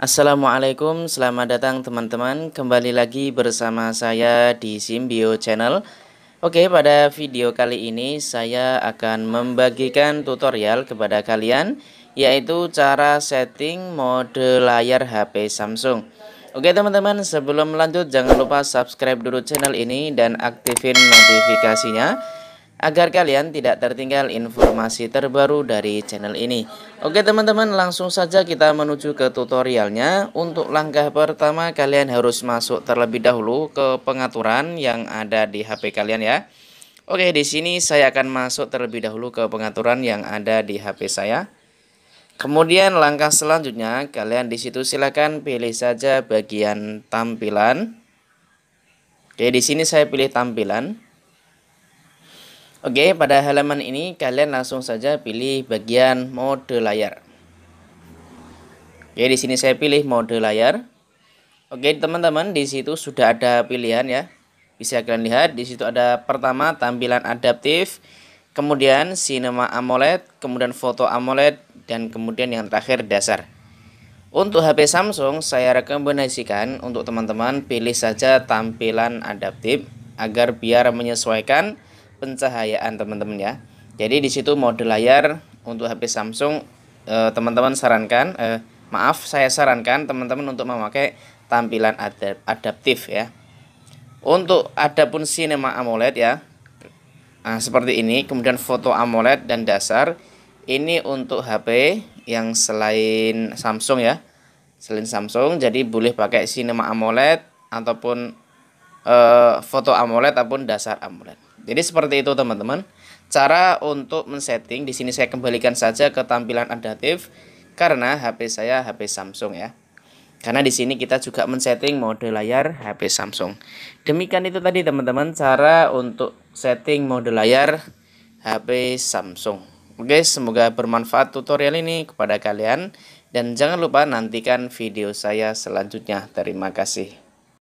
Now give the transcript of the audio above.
Assalamualaikum, selamat datang teman-teman. Kembali lagi bersama saya di Simbio Channel. Oke, pada video kali ini saya akan membagikan tutorial kepada kalian yaitu cara setting mode layar HP Samsung. Oke teman-teman, sebelum lanjut jangan lupa subscribe dulu channel ini dan aktifin notifikasinya agar kalian tidak tertinggal informasi terbaru dari channel ini Oke teman-teman langsung saja kita menuju ke tutorialnya Untuk langkah pertama kalian harus masuk terlebih dahulu ke pengaturan yang ada di HP kalian ya Oke di sini saya akan masuk terlebih dahulu ke pengaturan yang ada di HP saya Kemudian langkah selanjutnya kalian di situ silahkan pilih saja bagian tampilan Oke di sini saya pilih tampilan Oke, pada halaman ini kalian langsung saja pilih bagian mode layar. Oke, di sini saya pilih mode layar. Oke, teman-teman, di situ sudah ada pilihan ya. Bisa kalian lihat di situ ada pertama tampilan adaptif, kemudian cinema AMOLED, kemudian foto AMOLED dan kemudian yang terakhir dasar. Untuk HP Samsung saya rekomendasikan untuk teman-teman pilih saja tampilan adaptif agar biar menyesuaikan pencahayaan teman-teman ya. Jadi di situ mode layar untuk HP Samsung eh, teman-teman eh, sarankan eh, maaf saya sarankan teman-teman untuk memakai tampilan adaptif ya. Untuk adapun Cinema AMOLED ya. Nah, seperti ini, kemudian foto AMOLED dan dasar ini untuk HP yang selain Samsung ya. Selain Samsung jadi boleh pakai Cinema AMOLED ataupun eh, foto AMOLED ataupun dasar AMOLED. Jadi seperti itu teman-teman. Cara untuk men-setting di sini saya kembalikan saja ke tampilan adaptif karena HP saya HP Samsung ya. Karena di sini kita juga men-setting mode layar HP Samsung. Demikian itu tadi teman-teman cara untuk setting mode layar HP Samsung. Oke, semoga bermanfaat tutorial ini kepada kalian dan jangan lupa nantikan video saya selanjutnya. Terima kasih.